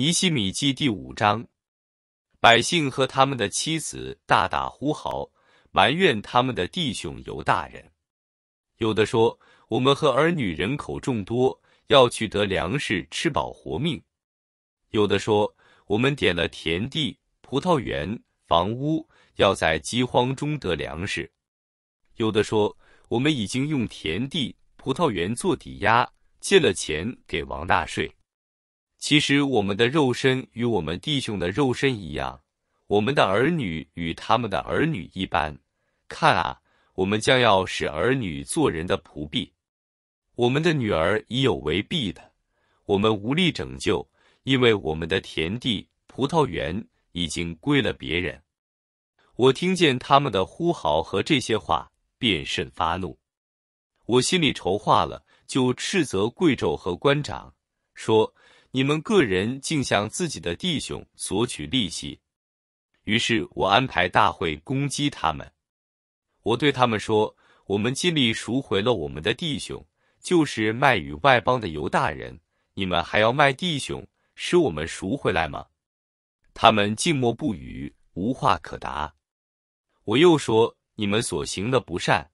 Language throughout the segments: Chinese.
尼西米记第五章，百姓和他们的妻子大打呼嚎，埋怨他们的弟兄犹大人。有的说：“我们和儿女人口众多，要去得粮食吃饱活命。”有的说：“我们点了田地、葡萄园、房屋，要在饥荒中得粮食。”有的说：“我们已经用田地、葡萄园做抵押，借了钱给王纳税。”其实我们的肉身与我们弟兄的肉身一样，我们的儿女与他们的儿女一般。看啊，我们将要使儿女做人的仆婢。我们的女儿已有为婢的，我们无力拯救，因为我们的田地、葡萄园已经归了别人。我听见他们的呼号和这些话，便甚发怒。我心里筹划了，就斥责贵胄和官长，说。你们个人竟向自己的弟兄索取利息，于是我安排大会攻击他们。我对他们说：“我们尽力赎回了我们的弟兄，就是卖与外邦的犹大人，你们还要卖弟兄使我们赎回来吗？”他们静默不语，无话可答。我又说：“你们所行的不善，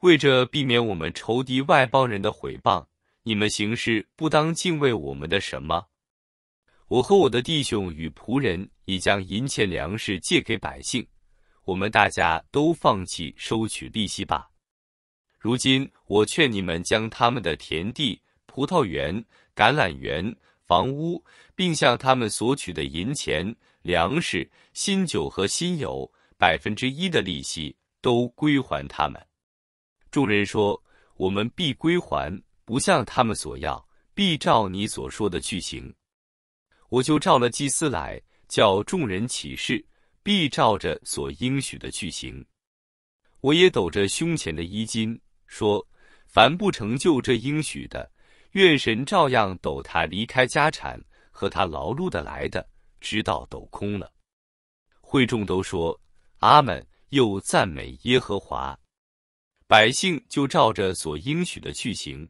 为着避免我们仇敌外邦人的毁谤。”你们行事不当敬畏我们的什么？我和我的弟兄与仆人已将银钱、粮食借给百姓，我们大家都放弃收取利息吧。如今我劝你们将他们的田地、葡萄园、橄榄园、房屋，并向他们索取的银钱、粮食、新酒和新油百分之一的利息都归还他们。众人说：“我们必归还。”不向他们索要，必照你所说的去行。我就召了祭司来，叫众人起誓，必照着所应许的去行。我也抖着胸前的衣襟说：“凡不成就这应许的，愿神照样抖他离开家产和他劳碌的来的，直到抖空了。”会众都说：“阿门！”又赞美耶和华。百姓就照着所应许的去行。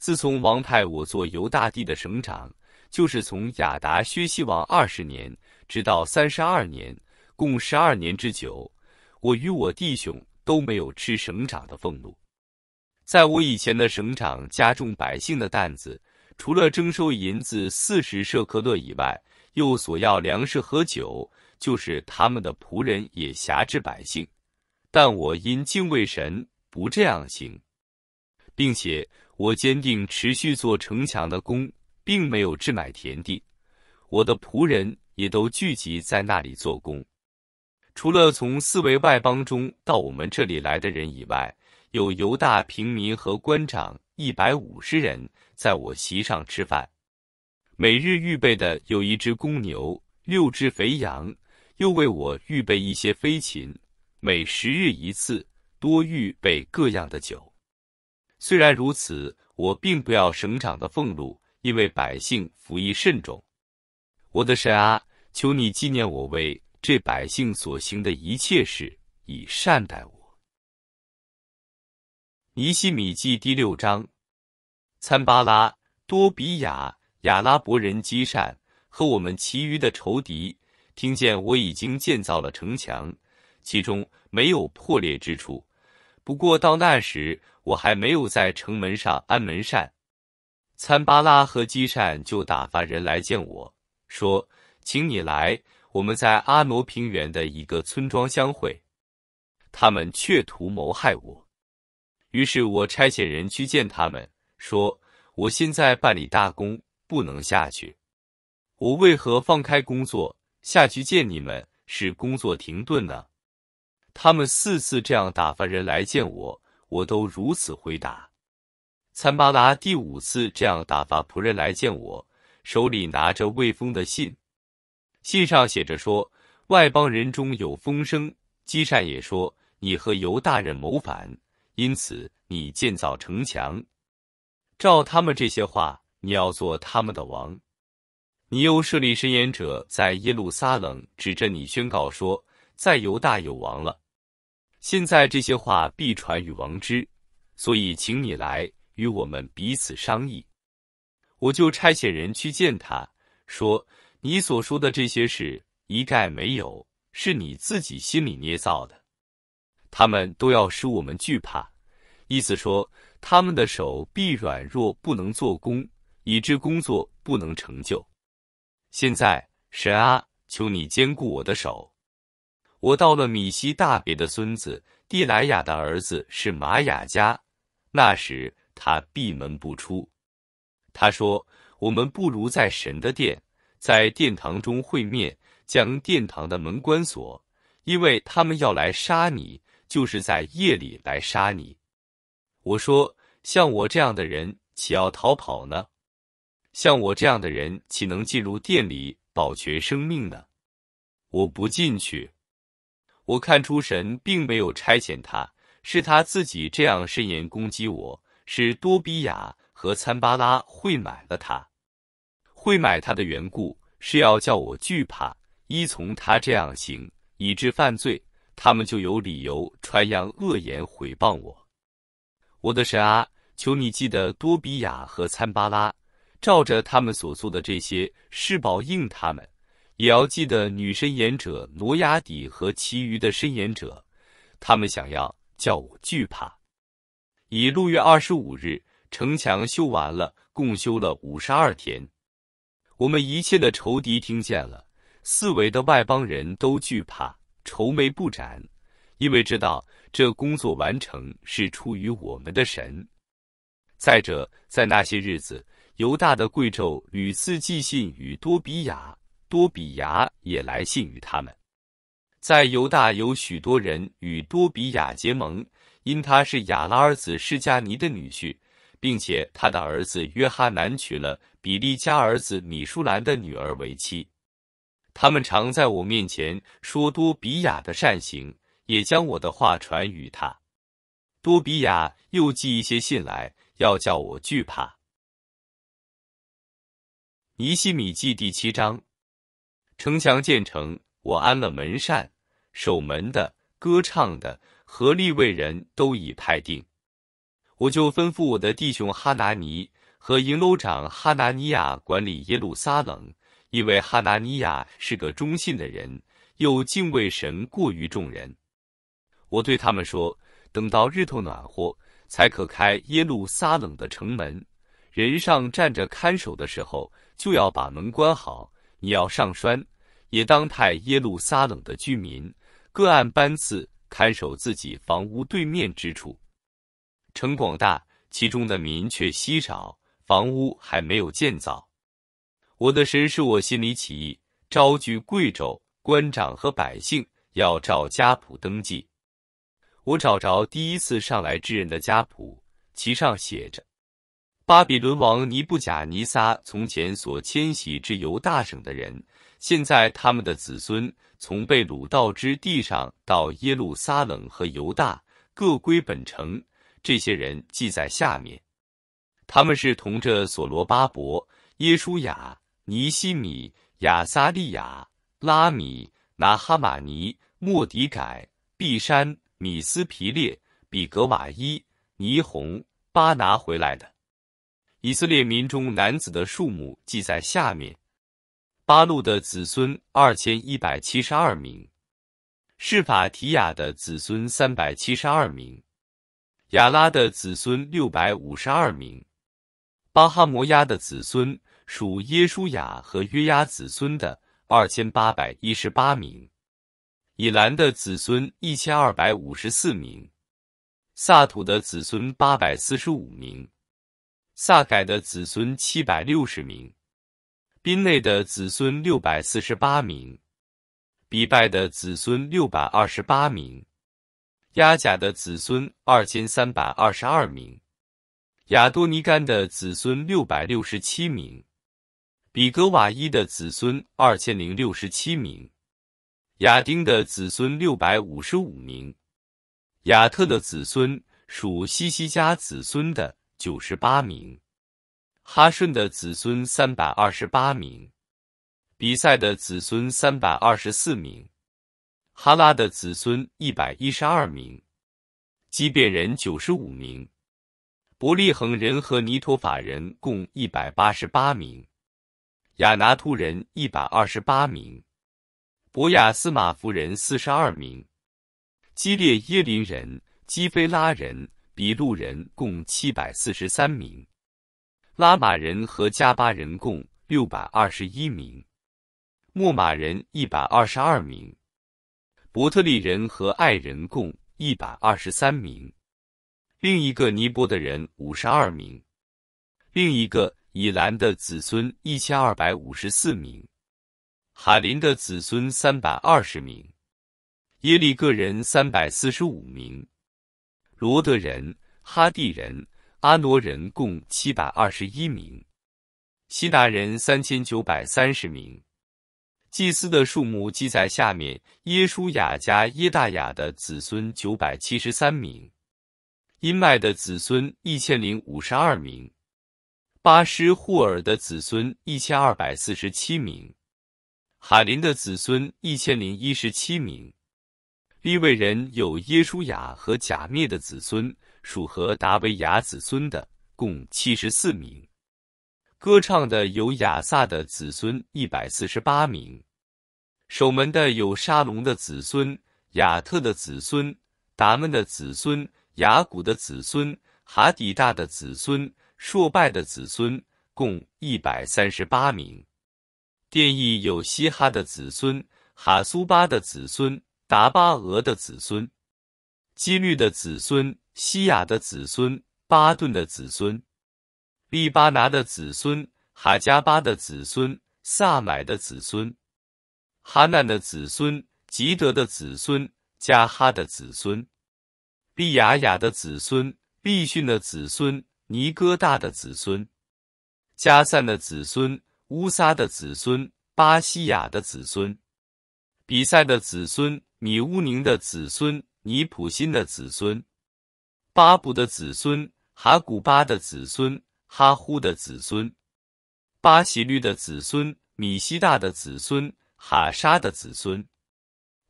自从王派我做犹大帝的省长，就是从亚达薛西王二十年直到三十二年，共十二年之久。我与我弟兄都没有吃省长的俸禄。在我以前的省长加重百姓的担子，除了征收银子四十舍克勒以外，又索要粮食和酒，就是他们的仆人也辖制百姓。但我因敬畏神，不这样行，并且。我坚定持续做城墙的工，并没有置买田地。我的仆人也都聚集在那里做工。除了从四维外邦中到我们这里来的人以外，有犹大平民和官长一百五十人在我席上吃饭。每日预备的有一只公牛、六只肥羊，又为我预备一些飞禽。每十日一次，多预备各样的酒。虽然如此，我并不要省长的俸禄，因为百姓服役甚重。我的神啊，求你纪念我为这百姓所行的一切事，以善待我。尼西米记第六章。参巴拉多比亚、亚拉伯人积善和我们其余的仇敌，听见我已经建造了城墙，其中没有破裂之处。不过到那时，我还没有在城门上安门扇，参巴拉和基善就打发人来见我说：“请你来，我们在阿罗平原的一个村庄相会。”他们却图谋害我，于是我差遣人去见他们，说：“我现在办理大功，不能下去。我为何放开工作下去见你们？是工作停顿呢？”他们四次这样打发人来见我，我都如此回答。参巴拉第五次这样打发仆人来见我，手里拿着魏封的信，信上写着说：外邦人中有风声，基善也说你和尤大人谋反，因此你建造城墙。照他们这些话，你要做他们的王，你又设立申言者在耶路撒冷，指着你宣告说。再由大有王了，现在这些话必传与王之，所以请你来与我们彼此商议。我就差遣人去见他，说你所说的这些事一概没有，是你自己心里捏造的。他们都要使我们惧怕，意思说他们的手必软弱，不能做工，以致工作不能成就。现在神啊，求你坚固我的手。我到了米西大别的孙子蒂莱亚的儿子是玛雅家，那时他闭门不出。他说：“我们不如在神的殿，在殿堂中会面，将殿堂的门关锁，因为他们要来杀你，就是在夜里来杀你。”我说：“像我这样的人，岂要逃跑呢？像我这样的人，岂能进入殿里保全生命呢？我不进去。”我看出神并没有差遣他，是他自己这样伸言攻击我。是多比亚和参巴拉会买了他，会买他的缘故是要叫我惧怕，依从他这样行，以致犯罪。他们就有理由传扬恶言毁谤我。我的神啊，求你记得多比亚和参巴拉，照着他们所做的这些是报应他们。也要记得，女神言者挪亚底和其余的申言者，他们想要叫我惧怕。以六月二十五日，城墙修完了，共修了五十二天。我们一切的仇敌听见了，四围的外邦人都惧怕，愁眉不展，因为知道这工作完成是出于我们的神。再者，在那些日子，犹大的贵胄屡次寄信与多比亚。多比亚也来信于他们，在犹大有许多人与多比亚结盟，因他是亚拉儿子施加尼的女婿，并且他的儿子约哈南娶了比利家儿子米舒兰的女儿为妻。他们常在我面前说多比亚的善行，也将我的话传与他。多比亚又寄一些信来，要叫我惧怕。尼西米记第七章。城墙建成，我安了门扇，守门的、歌唱的和立卫人都已派定。我就吩咐我的弟兄哈拿尼和营楼长哈拿尼亚管理耶路撒冷，因为哈拿尼亚是个忠信的人，又敬畏神过于众人。我对他们说：“等到日头暖和，才可开耶路撒冷的城门。人上站着看守的时候，就要把门关好。”你要上栓，也当派耶路撒冷的居民各按班次看守自己房屋对面之处。城广大，其中的民却稀少，房屋还没有建造。我的神是我心里起意，招聚贵州官长和百姓，要照家谱登记。我找着第一次上来之人的家谱，其上写着。巴比伦王尼布甲尼撒从前所迁徙至犹大省的人，现在他们的子孙从被掳到之地上到耶路撒冷和犹大各归本城。这些人记在下面：他们是同着所罗巴伯、耶舒雅、尼西米、亚撒利亚、拉米拿哈马尼、莫迪改、毕山、米斯皮列、比格瓦伊、尼虹、巴拿回来的。以色列民中男子的数目记在下面：巴路的子孙二千一百七十二名，是法提亚的子孙三百七十二名，亚拉的子孙六百五十二名，巴哈摩亚的子孙属耶舒雅和约亚子孙的二千八百一十八名，以兰的子孙一千二百五十四名，萨土的子孙八百四十五名。萨改的子孙七百六十名，宾内的子孙六百四十八名，比拜的子孙六百二十八名，亚甲的子孙二千三百二十二名，亚多尼干的子孙六百六十七名，比格瓦伊的子孙二千零六十七名，亚丁的子孙六百五十五名，亚特的子孙属西西家子孙的。九十八名，哈顺的子孙三百二十八名，比赛的子孙三百二十四名，哈拉的子孙一百一十二名，基变人九十五名，伯利恒人和尼托法人共一百八十八名，亚拿突人一百二十八名，博雅斯马夫人四十二名，基列耶林人基菲拉人。比路人共七百四十三名，拉玛人和加巴人共六百二十一名，牧马人一百二十二名，伯特利人和爱人共一百二十三名，另一个尼波的人五十二名，另一个以兰的子孙一千二百五十四名，海林的子孙三百二十名，耶利各人三百四十五名。罗德人、哈蒂人、阿挪人共七百二十一名，希达人三千九百三十名。祭司的数目记在下面：耶舒雅加耶大雅的子孙九百七十三名，因麦的子孙一千零五十二名，巴施霍尔的子孙一千二百四十七名，海林的子孙一千零一十七名。立位人有耶稣雅和假灭的子孙，属和达维雅子孙的共七十四名；歌唱的有雅撒的子孙一百四十八名；守门的有沙龙的子孙、雅特的子孙、达门的子孙、雅古的子孙、哈底大的子孙、硕拜的子孙，共一百三十八名；殿役有嘻哈的子孙、哈苏巴的子孙。达巴俄的子孙，基律的子孙，西雅的子孙，巴顿的子孙，利巴拿的子孙，哈加巴的子孙，萨买的子孙，哈难的子孙，吉德的子孙，加哈的子孙，利雅雅的子孙，利逊的子孙，尼哥大的子孙，加散的子孙，乌撒的子孙，巴西亚的子孙，比赛的子孙。米乌宁的子孙，尼普新的子孙，巴布的子孙，哈古巴的子孙，哈呼的子孙，巴西律的子孙，米西大的子孙，哈沙的子孙，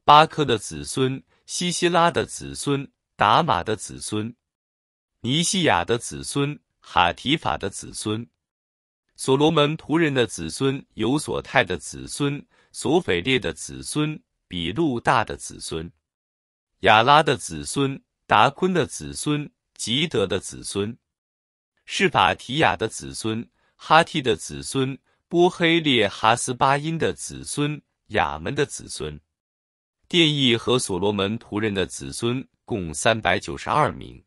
巴克的子孙，西希拉的子孙，达马的子孙，尼西亚的子孙，哈提法的子孙，所罗门仆人的子孙，有索泰的子孙，索斐列的子孙。比路大的子孙，亚拉的子孙，达昆的子孙，吉德的子孙，是法提亚的子孙，哈提的子孙，波黑列哈斯巴因的子孙，雅门的子孙，殿意和所罗门仆人的子孙共三百九十二名，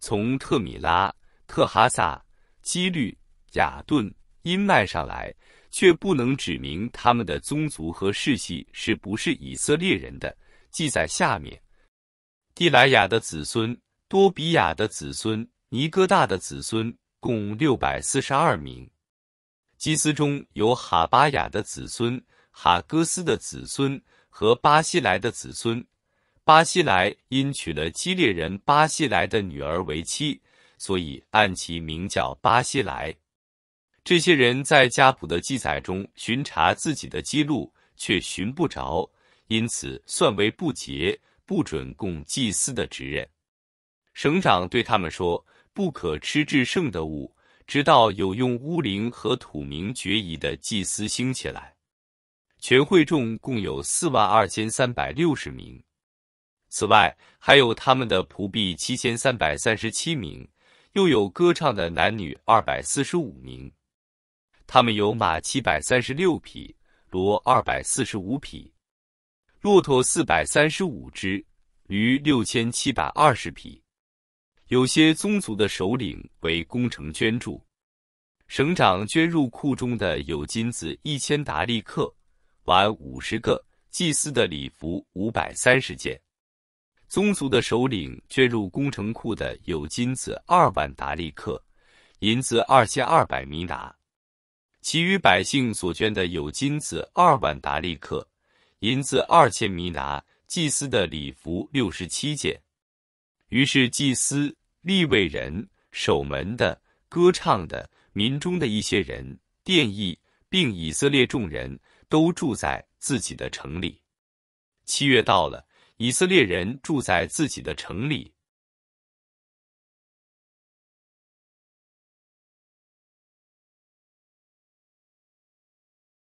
从特米拉、特哈萨、基律、雅顿、阴脉上来。却不能指明他们的宗族和世系是不是以色列人的。记载下面，蒂莱雅的子孙、多比亚的子孙、尼哥大的子孙，共六百四十二名。祭司中有哈巴雅的子孙、哈哥斯的子孙和巴西莱的子孙。巴西莱因娶了基列人巴西莱的女儿为妻，所以按其名叫巴西莱。这些人在家谱的记载中巡查自己的记录，却寻不着，因此算为不洁，不准供祭司的职任。省长对他们说：“不可吃至圣的物，直到有用乌灵和土名决疑的祭司兴起来。”全会众共有四万二千三百六十名，此外还有他们的仆婢七千三百三十七名，又有歌唱的男女二百四十五名。他们有马七百三十六匹，骡二百四十五匹，骆驼四百三十五只，驴六千七百二十匹。有些宗族的首领为工程捐助，省长捐入库中的有金子一千达利克，碗五十个，祭祀的礼服五百三十件。宗族的首领捐入工程库的有金子二万达利克，银子二千二百米达。其余百姓所捐的有金子二万达利克，银子二千米拿，祭司的礼服六十七件。于是祭司、立位人、守门的、歌唱的、民中的一些人、殿役，并以色列众人都住在自己的城里。七月到了，以色列人住在自己的城里。